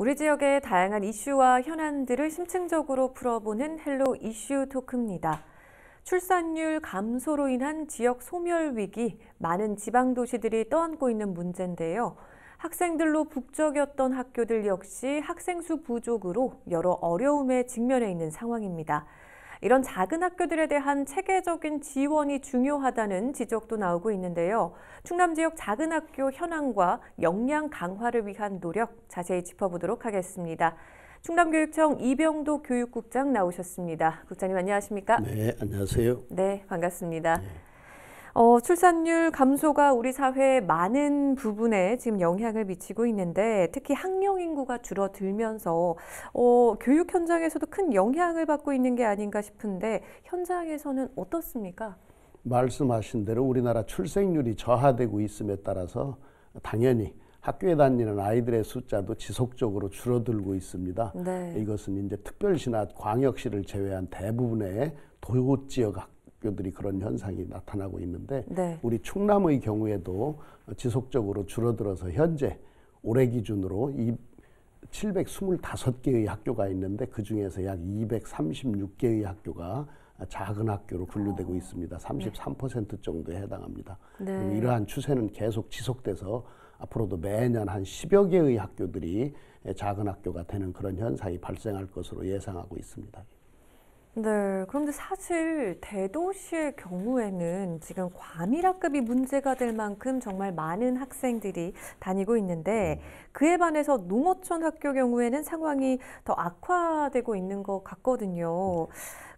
우리 지역의 다양한 이슈와 현안들을 심층적으로 풀어보는 헬로 이슈 토크입니다. 출산율 감소로 인한 지역 소멸 위기, 많은 지방 도시들이 떠안고 있는 문제인데요. 학생들로 북적였던 학교들 역시 학생 수 부족으로 여러 어려움에 직면해 있는 상황입니다. 이런 작은 학교들에 대한 체계적인 지원이 중요하다는 지적도 나오고 있는데요. 충남 지역 작은 학교 현황과 역량 강화를 위한 노력 자세히 짚어보도록 하겠습니다. 충남교육청 이병도 교육국장 나오셨습니다. 국장님 안녕하십니까? 네, 안녕하세요. 네, 반갑습니다. 네. 어, 출산율 감소가 우리 사회의 많은 부분에 지금 영향을 미치고 있는데 특히 학령 인구가 줄어들면서 어, 교육 현장에서도 큰 영향을 받고 있는 게 아닌가 싶은데 현장에서는 어떻습니까? 말씀하신 대로 우리나라 출생률이 저하되고 있음에 따라서 당연히 학교에 다니는 아이들의 숫자도 지속적으로 줄어들고 있습니다. 네. 이것은 이제 특별시나 광역시를 제외한 대부분의 도지역 학교들이 그런 현상이 나타나고 있는데 네. 우리 충남의 경우에도 지속적으로 줄어들어서 현재 올해 기준으로 이 725개의 학교가 있는데 그 중에서 약 236개의 학교가 작은 학교로 분류되고 있습니다. 33% 아, 정도에 해당합니다. 네. 이러한 추세는 계속 지속돼서 앞으로도 매년 한 10여 개의 학교들이 작은 학교가 되는 그런 현상이 발생할 것으로 예상하고 있습니다. 네, 그런데 사실 대도시의 경우에는 지금 과밀학급이 문제가 될 만큼 정말 많은 학생들이 다니고 있는데 네. 그에 반해서 농어촌 학교 경우에는 상황이 더 악화되고 있는 것 같거든요.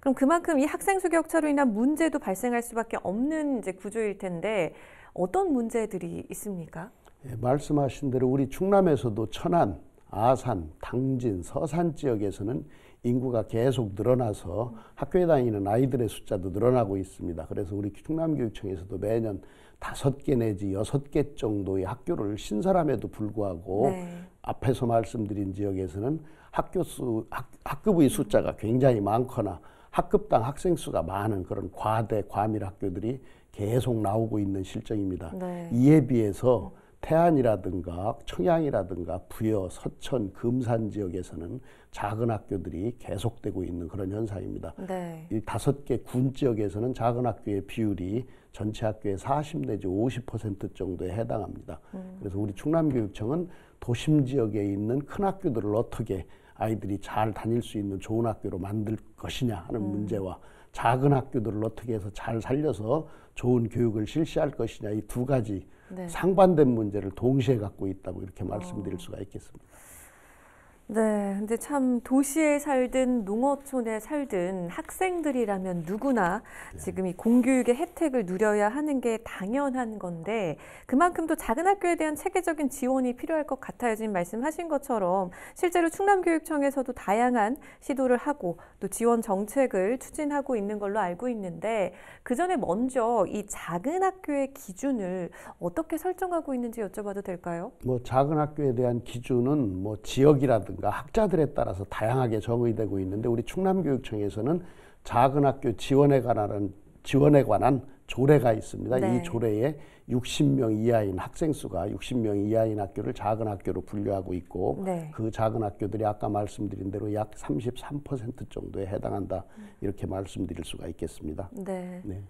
그럼 그만큼 이 학생 수 격차로 인한 문제도 발생할 수밖에 없는 이제 구조일 텐데 어떤 문제들이 있습니까? 예, 말씀하신 대로 우리 충남에서도 천안, 아산, 당진, 서산 지역에서는 인구가 계속 늘어나서 학교에 다니는 아이들의 숫자도 늘어나고 있습니다. 그래서 우리 충남교육청에서도 매년 다섯 개 내지 여섯 개 정도의 학교를 신설함에도 불구하고 네. 앞에서 말씀드린 지역에서는 학교 수, 학, 학급의 숫자가 굉장히 많거나 학급당 학생 수가 많은 그런 과대, 과밀 학교들이 계속 나오고 있는 실정입니다. 네. 이에 비해서 음. 태안이라든가 청양이라든가 부여, 서천, 금산 지역에서는 작은 학교들이 계속되고 있는 그런 현상입니다. 네. 이 다섯 개 군 지역에서는 작은 학교의 비율이 전체 학교의 40 내지 50% 정도에 해당합니다. 음. 그래서 우리 충남교육청은 도심 지역에 있는 큰 학교들을 어떻게 아이들이 잘 다닐 수 있는 좋은 학교로 만들 것이냐 하는 음. 문제와 작은 학교들을 어떻게 해서 잘 살려서 좋은 교육을 실시할 것이냐 이 두 가지 네. 상반된 문제를 동시에 갖고 있다고 이렇게 말씀드릴 어. 수가 있겠습니다. 네, 근데 참 도시에 살든 농어촌에 살든 학생들이라면 누구나 지금 이 공교육의 혜택을 누려야 하는 게 당연한 건데 그만큼 또 작은 학교에 대한 체계적인 지원이 필요할 것 같아요. 지금 말씀하신 것처럼 실제로 충남교육청에서도 다양한 시도를 하고 또 지원 정책을 추진하고 있는 걸로 알고 있는데 그 전에 먼저 이 작은 학교의 기준을 어떻게 설정하고 있는지 여쭤봐도 될까요? 뭐 작은 학교에 대한 기준은 뭐 지역이라든가 학교가 그러니까 학자들에 따라서 다양하게 정의되고 있는데 우리 충남교육청에서는 작은 학교 지원에 관한 지원에 관한 조례가 있습니다. 네. 이 조례에 60명 이하인 학생 수가 60명 이하인 학교를 작은 학교로 분류하고 있고 네. 그 작은 학교들이 아까 말씀드린 대로 약 33% 정도에 해당한다 음. 이렇게 말씀드릴 수가 있겠습니다. 네. 네.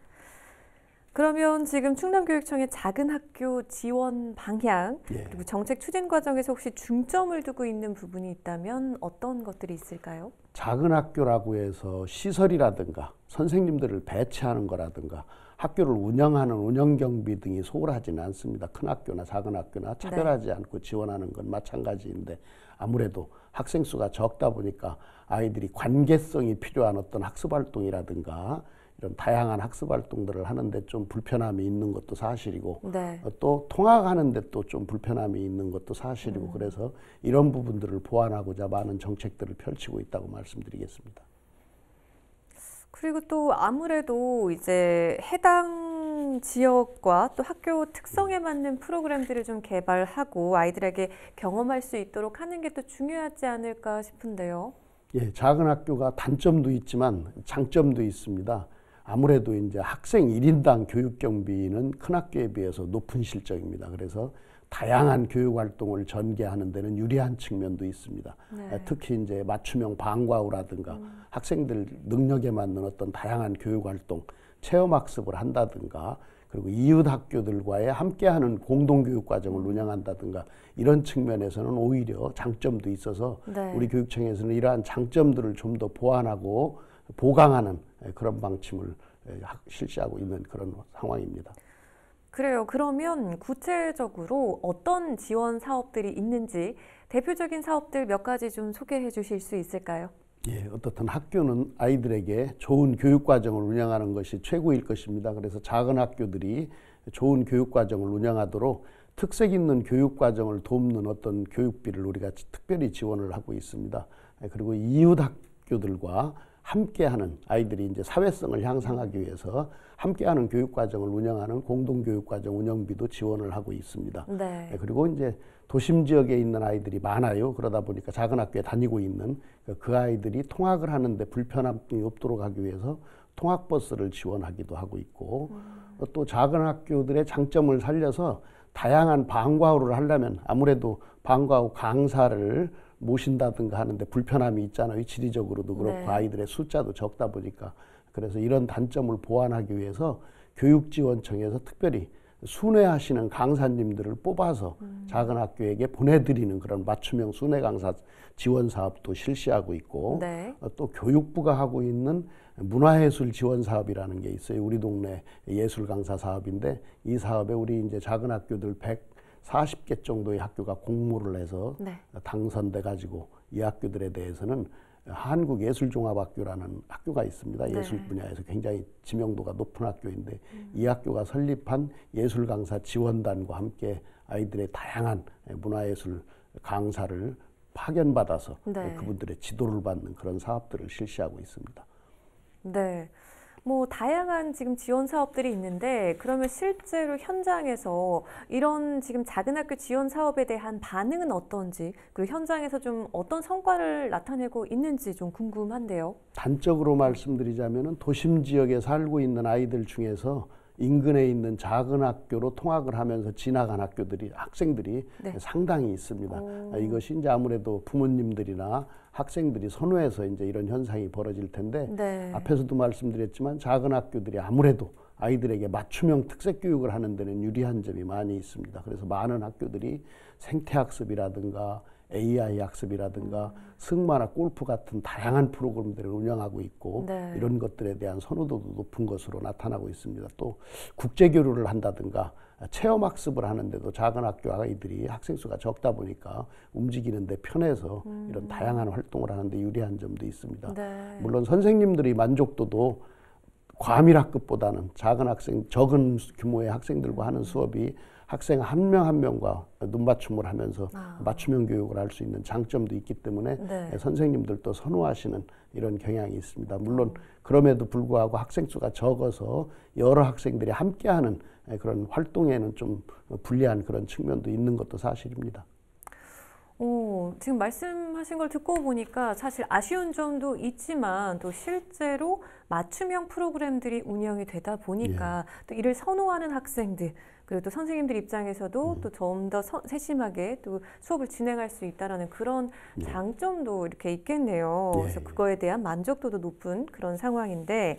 그러면 지금 충남교육청의 작은 학교 지원 방향 예. 그리고 정책 추진 과정에서 혹시 중점을 두고 있는 부분이 있다면 어떤 것들이 있을까요? 작은 학교라고 해서 시설이라든가 선생님들을 배치하는 거라든가 학교를 운영하는 운영 경비 등이 소홀하지는 않습니다. 큰 학교나 작은 학교나 네. 차별하지 네. 않고 지원하는 건 마찬가지인데 아무래도 학생 수가 적다 보니까 아이들이 관계성이 필요한 어떤 학습 활동이라든가 좀 다양한 학습 활동들을 하는데 좀 불편함이 있는 것도 사실이고 네. 또 통학하는데 또 좀 불편함이 있는 것도 사실이고 음. 그래서 이런 부분들을 보완하고자 많은 정책들을 펼치고 있다고 말씀드리겠습니다. 그리고 또 아무래도 이제 해당 지역과 또 학교 특성에 음. 맞는 프로그램들을 좀 개발하고 아이들에게 경험할 수 있도록 하는 게 또 중요하지 않을까 싶은데요. 예, 작은 학교가 단점도 있지만 장점도 있습니다. 아무래도 이제 학생 1인당 교육 경비는 큰 학교에 비해서 높은 실적입니다. 그래서 다양한 교육 활동을 전개하는 데는 유리한 측면도 있습니다. 네. 아, 특히 이제 맞춤형 방과후라든가 음. 학생들 능력에 맞는 어떤 다양한 교육 활동, 체험 학습을 한다든가 그리고 이웃 학교들과의 함께하는 공동 교육 과정을 음. 운영한다든가 이런 측면에서는 오히려 장점도 있어서 네. 우리 교육청에서는 이러한 장점들을 좀 더 보완하고 보강하는 그런 방침을 실시하고 있는 그런 상황입니다. 그래요. 그러면 구체적으로 어떤 지원 사업들이 있는지 대표적인 사업들 몇 가지 좀 소개해 주실 수 있을까요? 예, 어떻든 학교는 아이들에게 좋은 교육과정을 운영하는 것이 최고일 것입니다. 그래서 작은 학교들이 좋은 교육과정을 운영하도록 특색 있는 교육과정을 돕는 어떤 교육비를 우리가 특별히 지원을 하고 있습니다. 그리고 이웃 학교들과 함께하는 아이들이 이제 사회성을 향상하기 위해서 함께하는 교육과정을 운영하는 공동교육과정 운영비도 지원을 하고 있습니다. 네. 네. 그리고 이제 도심 지역에 있는 아이들이 많아요. 그러다 보니까 작은 학교에 다니고 있는 그, 그 아이들이 통학을 하는데 불편함이 없도록 하기 위해서 통학버스를 지원하기도 하고 있고 음. 또 작은 학교들의 장점을 살려서 다양한 방과후를 하려면 아무래도 방과후 강사를 모신다든가 하는데 불편함이 있잖아요. 지리적으로도 그렇고 네. 아이들의 숫자도 적다 보니까 그래서 이런 단점을 보완하기 위해서 교육지원청에서 특별히 순회하시는 강사님들을 뽑아서 음. 작은 학교에게 보내드리는 그런 맞춤형 순회 강사 지원 사업도 실시하고 있고 네. 어, 또 교육부가 하고 있는 문화예술 지원 사업이라는 게 있어요. 우리 동네 예술 강사 사업인데 이 사업에 우리 이제 작은 학교들 100 사십 개 정도의 학교가 공모를 해서 네. 당선돼 가지고 이 학교들에 대해서는 한국예술종합학교라는 학교가 있습니다. 네. 예술 분야에서 굉장히 지명도가 높은 학교인데 음. 이 학교가 설립한 예술 강사 지원단과 함께 아이들의 다양한 문화예술 강사를 파견받아서 네. 그분들의 지도를 받는 그런 사업들을 실시하고 있습니다. 네. 뭐 다양한 지금 지원 사업들이 있는데 그러면 실제로 현장에서 이런 지금 작은 학교 지원 사업에 대한 반응은 어떤지 그리고 현장에서 좀 어떤 성과를 나타내고 있는지 좀 궁금한데요. 단적으로 말씀드리자면은 도심 지역에 살고 있는 아이들 중에서 인근에 있는 작은 학교로 통학을 하면서 지나간 학교들이 학생들이 네. 상당히 있습니다. 오. 아, 이것이 이제 아무래도 부모님들이나 학생들이 선호해서 이제 이런 현상이 벌어질 텐데 네. 앞에서도 말씀드렸지만 작은 학교들이 아무래도 아이들에게 맞춤형 특색 교육을 하는 데는 유리한 점이 많이 있습니다. 그래서 많은 학교들이 생태 학습이라든가 AI 학습이라든가 승마나 골프 같은 다양한 프로그램들을 운영하고 있고 네. 이런 것들에 대한 선호도도 높은 것으로 나타나고 있습니다. 또 국제 교류를 한다든가 체험 학습을 하는데도 작은 학교 아이들이 학생 수가 적다 보니까 움직이는데 편해서 음. 이런 다양한 활동을 하는데 유리한 점도 있습니다. 네. 물론 선생님들이 만족도도 과밀학급보다는 작은 학생 적은 규모의 학생들과 하는 수업이 학생 한 명 한 명과 눈맞춤을 하면서 아. 맞춤형 교육을 할 수 있는 장점도 있기 때문에 네. 예, 선생님들도 선호하시는 이런 경향이 있습니다. 물론 음. 그럼에도 불구하고 학생 수가 적어서 여러 학생들이 함께하는 예, 그런 활동에는 좀 불리한 그런 측면도 있는 것도 사실입니다. 오, 지금 말씀하신 걸 듣고 보니까 사실 아쉬운 점도 있지만 또 실제로 맞춤형 프로그램들이 운영이 되다 보니까 예. 또 이를 선호하는 학생들 그리고 또 선생님들 입장에서도 음. 또좀 더 세심하게 또 수업을 진행할 수 있다라는 그런 네. 장점도 이렇게 있겠네요. 네. 그래서 예. 그거에 대한 만족도도 높은 그런 상황인데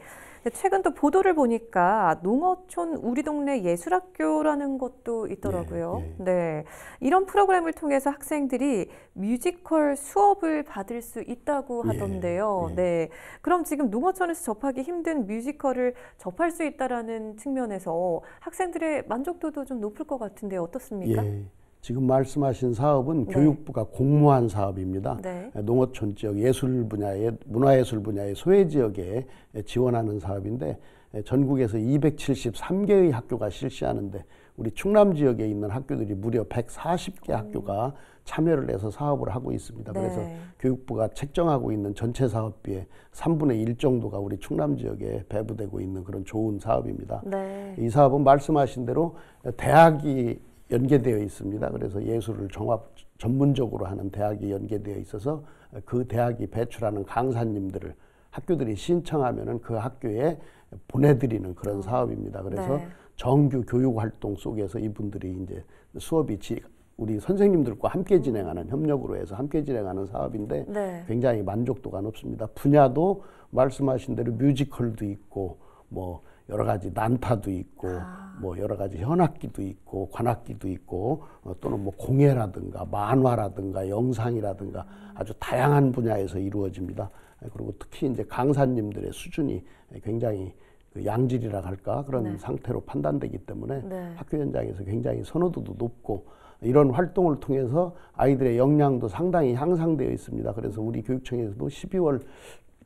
최근 또 보도를 보니까 농어촌 우리 동네 예술학교라는 것도 있더라고요. 예, 예. 네. 이런 프로그램을 통해서 학생들이 뮤지컬 수업을 받을 수 있다고 예, 하던데요. 예, 네. 그럼 지금 농어촌에서 접하기 힘든 뮤지컬을 접할 수 있다라는 측면에서 학생들의 만족도도 좀 높을 것 같은데 어떻습니까? 예. 지금 말씀하신 사업은 네. 교육부가 공모한 사업입니다. 네. 농어촌 지역 예술 분야의 문화예술 분야의 소외 지역에 지원하는 사업인데 전국에서 273개의 학교가 실시하는데 우리 충남 지역에 있는 학교들이 무려 140개 음. 학교가 참여를 해서 사업을 하고 있습니다. 네. 그래서 교육부가 책정하고 있는 전체 사업비의 3분의 1 정도가 우리 충남 지역에 배부되고 있는 그런 좋은 사업입니다. 네. 이 사업은 말씀하신 대로 대학이 연계되어 있습니다. 그래서 예술을 종합 전문적으로 하는 대학이 연계되어 있어서 그 대학이 배출하는 강사님들을 학교들이 신청하면은 그 학교에 보내드리는 그런 아, 사업입니다. 그래서 네. 정규 교육 활동 속에서 이분들이 이제 수업이 지, 우리 선생님들과 함께 진행하는 협력으로 해서 함께 진행하는 사업인데 네. 굉장히 만족도가 높습니다. 분야도 말씀하신 대로 뮤지컬도 있고 뭐 여러 가지 난타도 있고 아. 뭐 여러 가지 현악기도 있고 관악기도 있고 어, 또는 뭐 공예라든가 만화라든가 영상이라든가 아주 다양한 분야에서 이루어집니다. 예, 그리고 특히 이제 강사님들의 수준이 굉장히 그 양질이라 할까 그런 네. 상태로 판단되기 때문에 네. 학교 현장에서 굉장히 선호도도 높고 이런 활동을 통해서 아이들의 역량도 상당히 향상되어 있습니다. 그래서 우리 교육청에서도 12월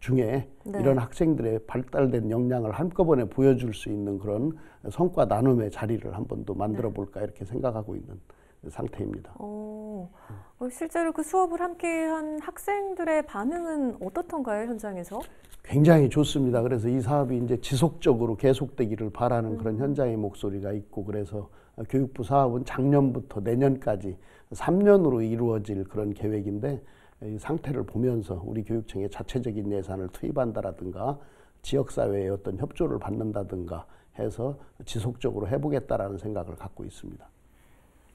중에 네. 이런 학생들의 발달된 역량을 한꺼번에 보여줄 수 있는 그런 성과 나눔의 자리를 한번 더 만들어 네. 볼까 이렇게 생각하고 있는 상태입니다. 오, 어, 실제로 그 수업을 함께한 학생들의 반응은 어떻던가요 현장에서? 굉장히 좋습니다. 그래서 이 사업이 이제 지속적으로 계속되기를 바라는 음. 그런 현장의 목소리가 있고 그래서 교육부 사업은 작년부터 내년까지 3년으로 이루어질 그런 계획인데 상태를 보면서 우리 교육청에 자체적인 예산을 투입한다라든가 지역사회의 어떤 협조를 받는다든가 해서 지속적으로 해보겠다라는 생각을 갖고 있습니다.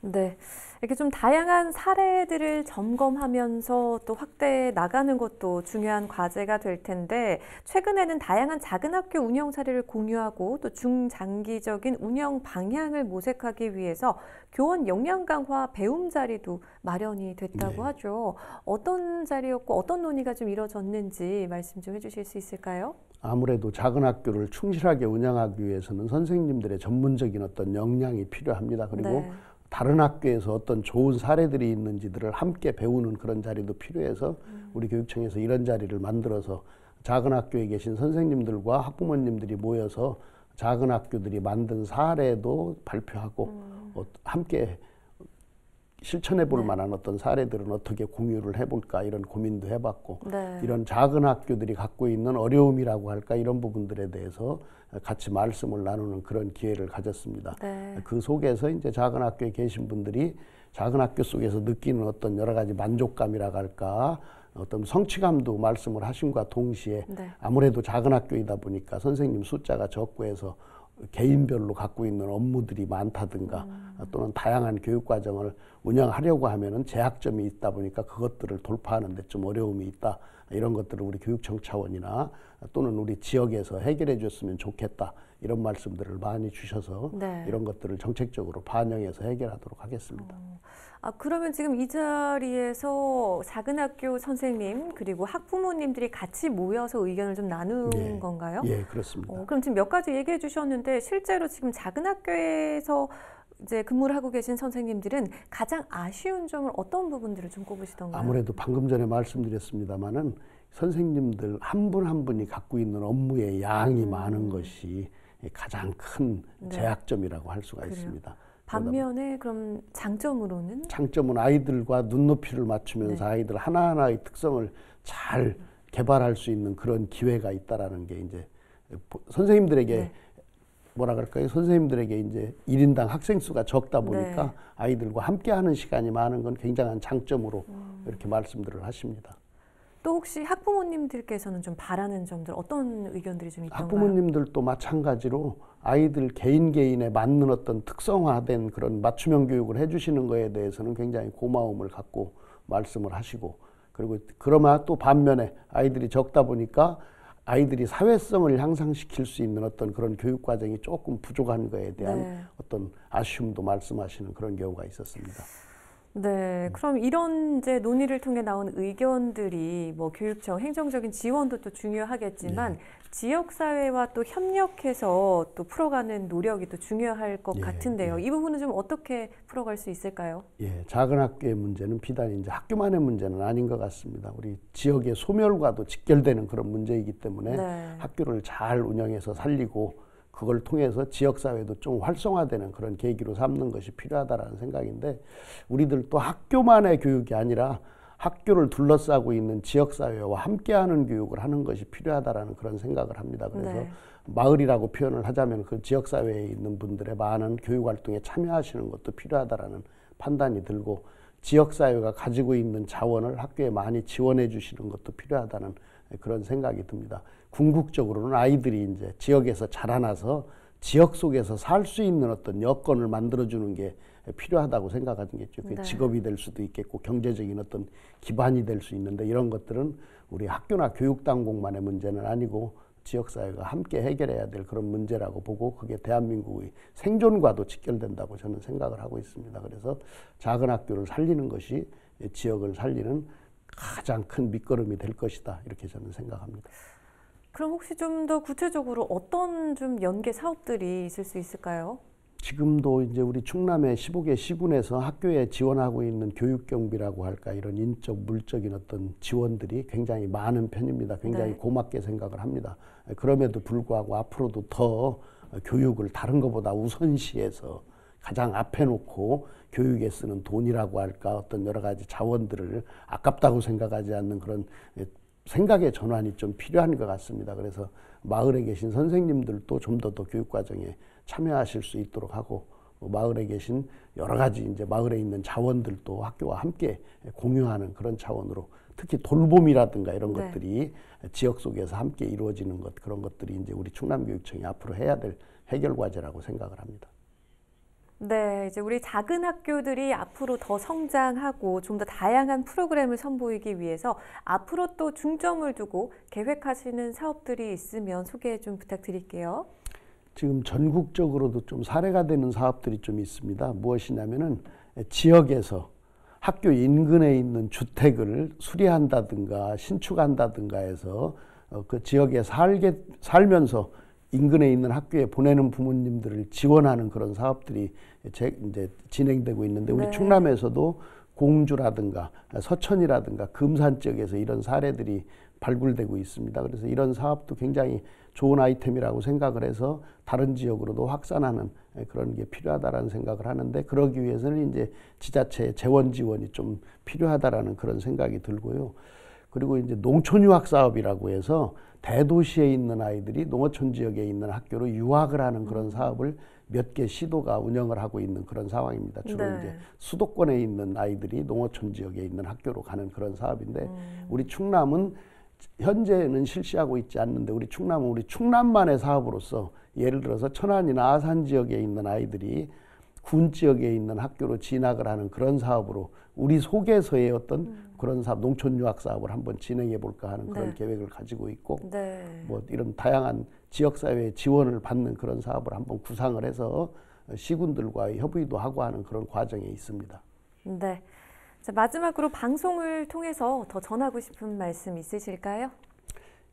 네. 이렇게 좀 다양한 사례들을 점검하면서 또 확대해 나가는 것도 중요한 과제가 될 텐데, 최근에는 다양한 작은 학교 운영 사례를 공유하고 또 중장기적인 운영 방향을 모색하기 위해서 교원 역량 강화 배움 자리도 마련이 됐다고 네. 하죠. 어떤 자리였고 어떤 논의가 좀 이뤄졌는지 말씀 좀 해주실 수 있을까요? 아무래도 작은 학교를 충실하게 운영하기 위해서는 선생님들의 전문적인 어떤 역량이 필요합니다. 그리고 네. 다른 학교에서 어떤 좋은 사례들이 있는지들을 함께 배우는 그런 자리도 필요해서 우리 교육청에서 이런 자리를 만들어서 작은 학교에 계신 선생님들과 학부모님들이 모여서 작은 학교들이 만든 사례도 발표하고 음. 함께 실천해 볼 네. 만한 어떤 사례들은 어떻게 공유를 해볼까 이런 고민도 해봤고 네. 이런 작은 학교들이 갖고 있는 어려움이라고 할까 이런 부분들에 대해서 같이 말씀을 나누는 그런 기회를 가졌습니다. 네. 그 속에서 이제 작은 학교에 계신 분들이 작은 학교 속에서 느끼는 어떤 여러 가지 만족감이라 고 할까 어떤 성취감도 말씀을 하신과 동시에 네. 아무래도 작은 학교이다 보니까 선생님 숫자가 적고 해서 개인별로 갖고 있는 업무들이 많다든가 음. 또는 다양한 교육 과정을 운영하려고 하면은 제약점이 있다 보니까 그것들을 돌파하는 데 좀 어려움이 있다 이런 것들을 우리 교육청 차원이나 또는 우리 지역에서 해결해 줬으면 좋겠다 이런 말씀들을 많이 주셔서 네. 이런 것들을 정책적으로 반영해서 해결하도록 하겠습니다. 어. 아, 그러면 지금 이 자리에서 작은 학교 선생님 그리고 학부모님들이 같이 모여서 의견을 좀 나누는 예, 네. 건가요? 예, 그렇습니다. 어, 그럼 지금 몇 가지 얘기해 주셨는데 실제로 지금 작은 학교에서 이제 근무를 하고 계신 선생님들은 가장 아쉬운 점을 어떤 부분들을 좀 꼽으시던가요? 아무래도 방금 전에 말씀드렸습니다마는 선생님들 한 분한 한 분이 갖고 있는 업무의 양이 음. 많은 것이 가장 큰 네. 제약점이라고 할 수가 그래요. 있습니다. 반면에 그럼 장점으로는 장점은 아이들과 눈높이를 맞추면서 네. 아이들 하나하나의 특성을 잘 개발할 수 있는 그런 기회가 있다라는 게 이제 선생님들에게 네. 뭐라 그럴까요? 선생님들에게 이제 일인당 학생 수가 적다 네. 보니까 네. 아이들과 함께 하는 시간이 많은 건 굉장한 장점으로 음. 이렇게 말씀들을 하십니다. 또 혹시 학부모님들께서는 좀 바라는 점들 어떤 의견들이 좀 있던가요? 학부모님들도 마찬가지로 아이들 개인 개인에 맞는 어떤 특성화된 그런 맞춤형 교육을 해주시는 거에 대해서는 굉장히 고마움을 갖고 말씀을 하시고 그리고 그러나 또 반면에 아이들이 적다 보니까 아이들이 사회성을 향상시킬 수 있는 어떤 그런 교육 과정이 조금 부족한 거에 대한 네. 어떤 아쉬움도 말씀하시는 그런 경우가 있었습니다. 네, 음. 그럼 이런 이제 논의를 통해 나온 의견들이 뭐 교육청 행정적인 지원도 또 중요하겠지만 예. 지역 사회와 또 협력해서 또 풀어가는 노력이 또 중요할 것 예, 같은데요. 예. 이 부분은 좀 어떻게 풀어갈 수 있을까요? 예, 작은 학교의 문제는 비단 이제 학교만의 문제는 아닌 것 같습니다. 우리 지역의 소멸과도 직결되는 그런 문제이기 때문에 네. 학교를 잘 운영해서 살리고 그걸 통해서 지역사회도 좀 활성화되는 그런 계기로 삼는 것이 필요하다라는 생각인데 우리들도 학교만의 교육이 아니라 학교를 둘러싸고 있는 지역사회와 함께하는 교육을 하는 것이 필요하다라는 그런 생각을 합니다. 그래서 네. 마을이라고 표현을 하자면 그 지역사회에 있는 분들의 많은 교육활동에 참여하시는 것도 필요하다라는 판단이 들고 지역사회가 가지고 있는 자원을 학교에 많이 지원해 주시는 것도 필요하다는 그런 생각이 듭니다. 궁극적으로는 아이들이 이제 지역에서 자라나서 지역 속에서 살 수 있는 어떤 여건을 만들어주는 게 필요하다고 생각하는 게 있죠. 네. 직업이 될 수도 있겠고 경제적인 어떤 기반이 될 수 있는데 이런 것들은 우리 학교나 교육 당국만의 문제는 아니고 지역사회가 함께 해결해야 될 그런 문제라고 보고 그게 대한민국의 생존과도 직결된다고 저는 생각을 하고 있습니다. 그래서 작은 학교를 살리는 것이 지역을 살리는 가장 큰 밑거름이 될 것이다 이렇게 저는 생각합니다. 그럼 혹시 좀 더 구체적으로 어떤 좀 연계 사업들이 있을 수 있을까요? 지금도 이제 우리 충남의 15개 시군에서 학교에 지원하고 있는 교육 경비라고 할까 이런 인적 물적인 어떤 지원들이 굉장히 많은 편입니다. 굉장히 네. 고맙게 생각을 합니다. 그럼에도 불구하고 앞으로도 더 교육을 다른 것보다 우선시해서 가장 앞에 놓고 교육에 쓰는 돈이라고 할까 어떤 여러 가지 자원들을 아깝다고 생각하지 않는 그런 생각의 전환이 좀 필요한 것 같습니다. 그래서 마을에 계신 선생님들도 좀더더 교육 과정에 참여하실 수 있도록 하고 뭐 마을에 계신 여러 가지 이제 마을에 있는 자원들도 학교와 함께 공유하는 그런 차원으로 특히 돌봄이라든가 이런 네. 것들이 지역 속에서 함께 이루어지는 것 그런 것들이 이제 우리 충남교육청이 앞으로 해야 될 해결 과제라고 생각을 합니다. 네, 이제 우리 작은 학교들이 앞으로 더 성장하고 좀 더 다양한 프로그램을 선보이기 위해서 앞으로 또 중점을 두고 계획하시는 사업들이 있으면 소개 좀 부탁드릴게요. 지금 전국적으로도 좀 사례가 되는 사업들이 좀 있습니다. 무엇이냐면은 지역에서 학교 인근에 있는 주택을 수리한다든가 신축한다든가 해서 어, 그 지역에 살게 살면서 인근에 있는 학교에 보내는 부모님들을 지원하는 그런 사업들이 제, 이제 진행되고 있는데 우리 네. 충남에서도 공주라든가 서천이라든가 금산 지역에서 이런 사례들이 발굴되고 있습니다. 그래서 이런 사업도 굉장히 좋은 아이템이라고 생각을 해서 다른 지역으로도 확산하는 그런 게 필요하다라는 생각을 하는데 그러기 위해서는 이제 지자체의 재원 지원이 좀 필요하다라는 그런 생각이 들고요. 그리고 이제 농촌유학 사업이라고 해서 대도시에 있는 아이들이 농어촌 지역에 있는 학교로 유학을 하는 그런 음. 사업을 몇 개 시도가 운영을 하고 있는 그런 상황입니다. 주로 네. 이제 수도권에 있는 아이들이 농어촌 지역에 있는 학교로 가는 그런 사업인데 음. 우리 충남은 현재는 실시하고 있지 않는데 우리 충남은 우리 충남만의 사업으로서 예를 들어서 천안이나 아산 지역에 있는 아이들이 군 지역에 있는 학교로 진학을 하는 그런 사업으로 우리 속에서의 어떤 음. 그런 사업, 농촌 유학 사업을 한번 진행해 볼까 하는 그런 네. 계획을 가지고 있고 네. 뭐 이런 다양한 지역 사회의 지원을 받는 그런 사업을 한번 구상을 해서 시군들과의 협의도 하고 하는 그런 과정에 있습니다. 네. 자, 마지막으로 방송을 통해서 더 전하고 싶은 말씀 있으실까요?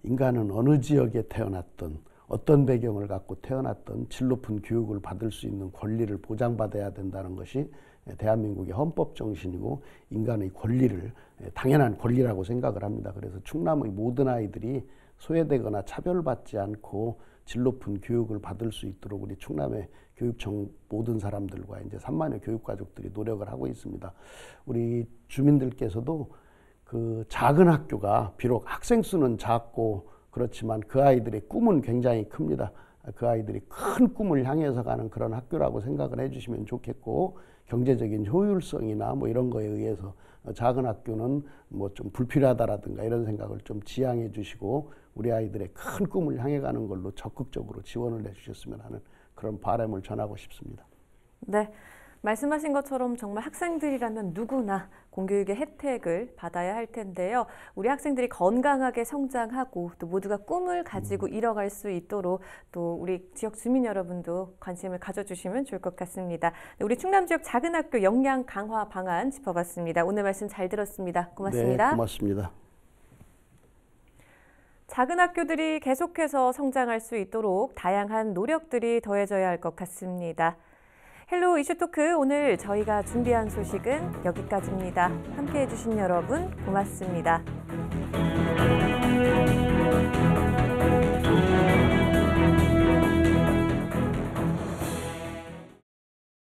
인간은 어느 지역에 태어났든 어떤 배경을 갖고 태어났든 질 높은 교육을 받을 수 있는 권리를 보장받아야 된다는 것이 예, 대한민국의 헌법 정신이고 인간의 권리를 예, 당연한 권리라고 생각을 합니다. 그래서 충남의 모든 아이들이 소외되거나 차별받지 않고 질 높은 교육을 받을 수 있도록 우리 충남의 교육청 모든 사람들과 이제 3만여 교육가족들이 노력을 하고 있습니다. 우리 주민들께서도 그 작은 학교가 비록 학생 수는 작고 그렇지만 그 아이들의 꿈은 굉장히 큽니다. 그 아이들이 큰 꿈을 향해서 가는 그런 학교라고 생각을 해주시면 좋겠고 경제적인 효율성이나 뭐 이런 거에 의해서 작은 학교는 뭐 좀 불필요하다라든가 이런 생각을 좀 지양해 주시고 우리 아이들의 큰 꿈을 향해 가는 걸로 적극적으로 지원을 해 주셨으면 하는 그런 바람을 전하고 싶습니다. 네. 말씀하신 것처럼 정말 학생들이라면 누구나 공교육의 혜택을 받아야 할 텐데요. 우리 학생들이 건강하게 성장하고 또 모두가 꿈을 가지고 음. 이뤄갈 수 있도록 또 우리 지역 주민 여러분도 관심을 가져주시면 좋을 것 같습니다. 네, 우리 충남 지역 작은 학교 역량 강화 방안 짚어봤습니다. 오늘 말씀 잘 들었습니다. 고맙습니다. 네, 고맙습니다. 작은 학교들이 계속해서 성장할 수 있도록 다양한 노력들이 더해져야 할 것 같습니다. 헬로 이슈토크 오늘 저희가 준비한 소식은 여기까지입니다. 함께 해주신 여러분 고맙습니다.